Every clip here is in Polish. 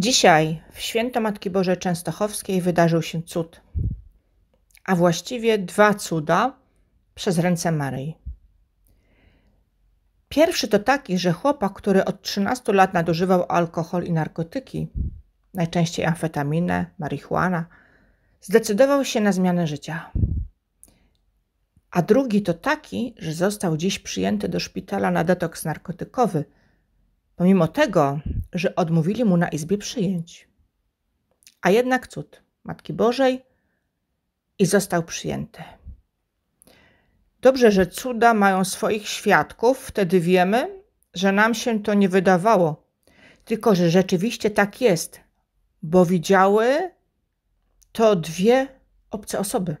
Dzisiaj, w święto Matki Bożej Częstochowskiej, wydarzył się cud, a właściwie dwa cuda przez ręce Maryi. Pierwszy to taki, że chłopak, który od 13 lat nadużywał alkohol i narkotyki, najczęściej amfetaminę, marihuana, zdecydował się na zmianę życia. A drugi to taki, że został dziś przyjęty do szpitala na detoks narkotykowy – pomimo tego, że odmówili mu na izbie przyjęć. A jednak cud Matki Bożej i został przyjęty. Dobrze, że cuda mają swoich świadków, wtedy wiemy, że nam się to nie wydawało, tylko że rzeczywiście tak jest, bo widziały to dwie obce osoby.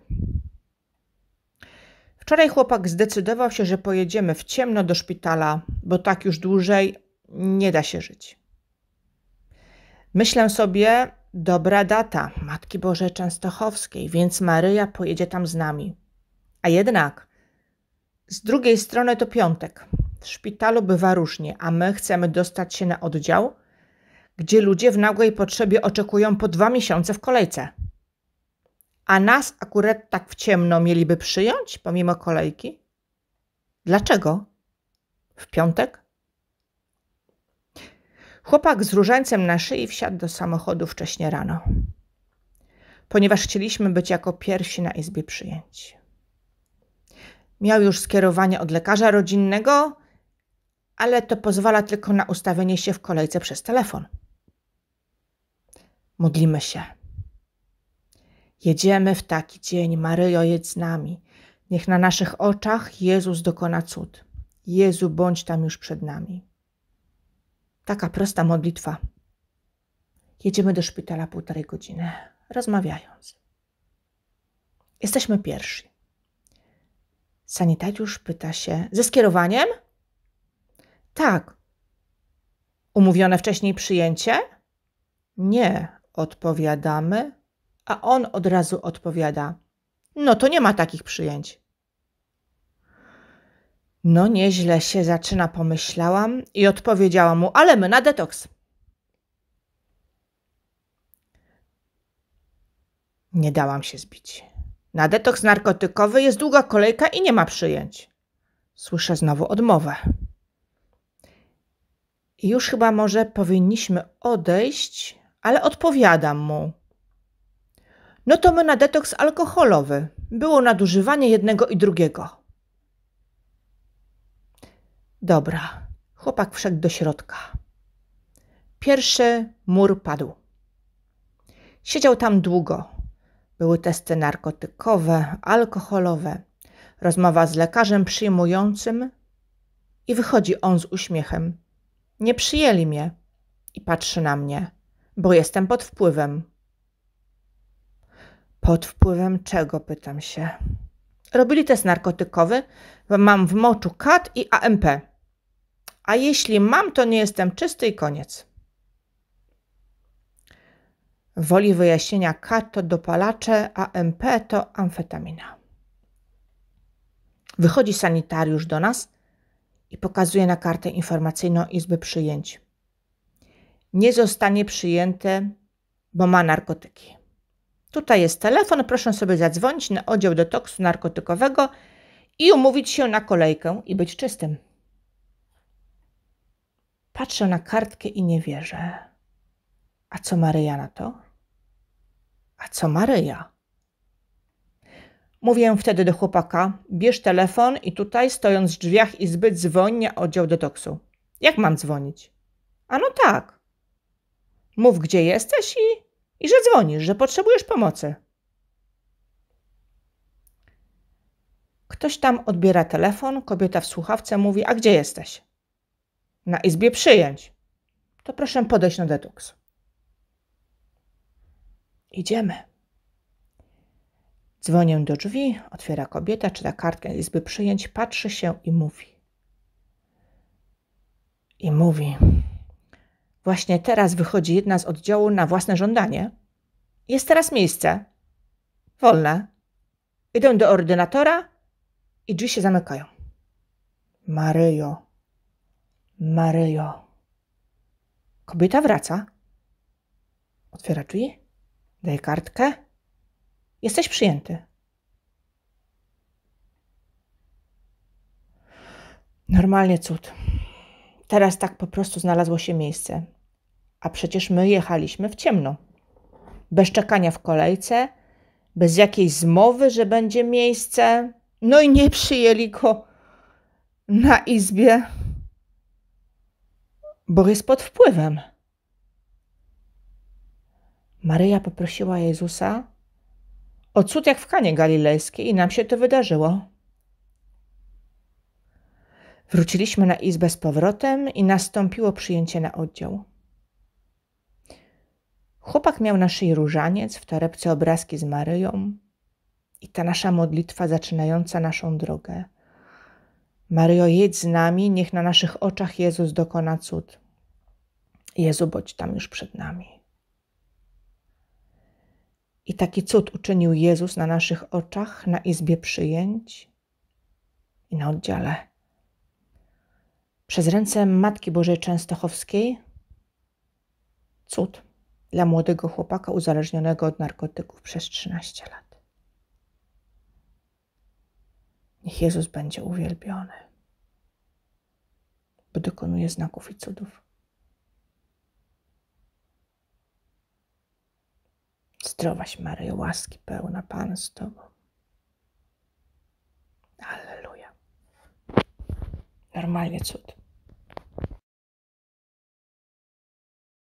Wczoraj chłopak zdecydował się, że pojedziemy w ciemno do szpitala, bo tak już dłużej nie da się żyć. Myślę sobie, dobra data Matki Boże Częstochowskiej, więc Maryja pojedzie tam z nami. A jednak, z drugiej strony to piątek. W szpitalu bywa różnie, a my chcemy dostać się na oddział, gdzie ludzie w nagłej potrzebie oczekują po dwa miesiące w kolejce. A nas akurat tak w ciemno mieliby przyjąć pomimo kolejki? Dlaczego? W piątek? Chłopak z różańcem na szyi wsiadł do samochodu wcześnie rano, ponieważ chcieliśmy być jako pierwsi na izbie przyjęć. Miał już skierowanie od lekarza rodzinnego, ale to pozwala tylko na ustawienie się w kolejce przez telefon. Modlimy się. Jedziemy w taki dzień, Maryjo, jedź z nami. Niech na naszych oczach Jezus dokona cud. Jezu, bądź tam już przed nami. Taka prosta modlitwa. Jedziemy do szpitala półtorej godziny, rozmawiając. Jesteśmy pierwsi. Sanitariusz pyta się: Ze skierowaniem? Tak. Umówione wcześniej przyjęcie? Nie, odpowiadamy, a on od razu odpowiada: No to nie ma takich przyjęć. No nieźle się zaczyna, pomyślałam i odpowiedziała mu, ale my na detoks. Nie dałam się zbić. Na detoks narkotykowy jest długa kolejka i nie ma przyjęć. Słyszę znowu odmowę. I już chyba może powinniśmy odejść, ale odpowiadam mu. No to my na detoks alkoholowy. Było nadużywanie jednego i drugiego. Dobra. Chłopak wszedł do środka. Pierwszy mur padł. Siedział tam długo. Były testy narkotykowe, alkoholowe, rozmowa z lekarzem przyjmującym i wychodzi on z uśmiechem. Nie przyjęli mnie i patrzy na mnie, bo jestem pod wpływem. Pod wpływem czego, pytam się. Robili test narkotykowy, mam w moczu kat i AMP a jeśli mam, to nie jestem czysty i koniec. Woli wyjaśnienia K to dopalacze, a MP to amfetamina. Wychodzi sanitariusz do nas i pokazuje na kartę informacyjną Izby Przyjęć. Nie zostanie przyjęty, bo ma narkotyki. Tutaj jest telefon, proszę sobie zadzwonić na oddział detoksu narkotykowego i umówić się na kolejkę i być czystym. Patrzę na kartkę i nie wierzę. A co Maryja na to? A co Maryja? Mówię wtedy do chłopaka: bierz telefon i tutaj, stojąc w drzwiach izby, dzwoń na oddział detoksu. Jak mam dzwonić? A no tak. Mów, gdzie jesteś i, i że dzwonisz, że potrzebujesz pomocy. Ktoś tam odbiera telefon, kobieta w słuchawce mówi: A gdzie jesteś? na izbie przyjęć, to proszę podejść na detoks. Idziemy. Dzwonię do drzwi, otwiera kobieta, czyta kartkę z izby przyjęć, patrzy się i mówi. I mówi. Właśnie teraz wychodzi jedna z oddziału na własne żądanie. Jest teraz miejsce. Wolne. Idę do ordynatora i drzwi się zamykają. Maryjo, Maryjo. Kobieta wraca. Otwiera drzwi. Daje kartkę. Jesteś przyjęty. Normalnie cud. Teraz tak po prostu znalazło się miejsce. A przecież my jechaliśmy w ciemno. Bez czekania w kolejce, bez jakiejś zmowy, że będzie miejsce. No i nie przyjęli go na izbie bo jest pod wpływem. Maryja poprosiła Jezusa o cud jak w Kanie Galilejskiej i nam się to wydarzyło. Wróciliśmy na izbę z powrotem i nastąpiło przyjęcie na oddział. Chłopak miał na szyi różaniec, w torebce obrazki z Maryją i ta nasza modlitwa zaczynająca naszą drogę – Mario, jedź z nami, niech na naszych oczach Jezus dokona cud. Jezu, bądź tam już przed nami. I taki cud uczynił Jezus na naszych oczach, na izbie przyjęć i na oddziale. Przez ręce Matki Bożej Częstochowskiej cud dla młodego chłopaka uzależnionego od narkotyków przez 13 lat. Niech Jezus będzie uwielbiony, bo dokonuje znaków i cudów. Zdrowaś Maryjo, łaski pełna Pan z Tobą. Alleluja. Normalnie cud.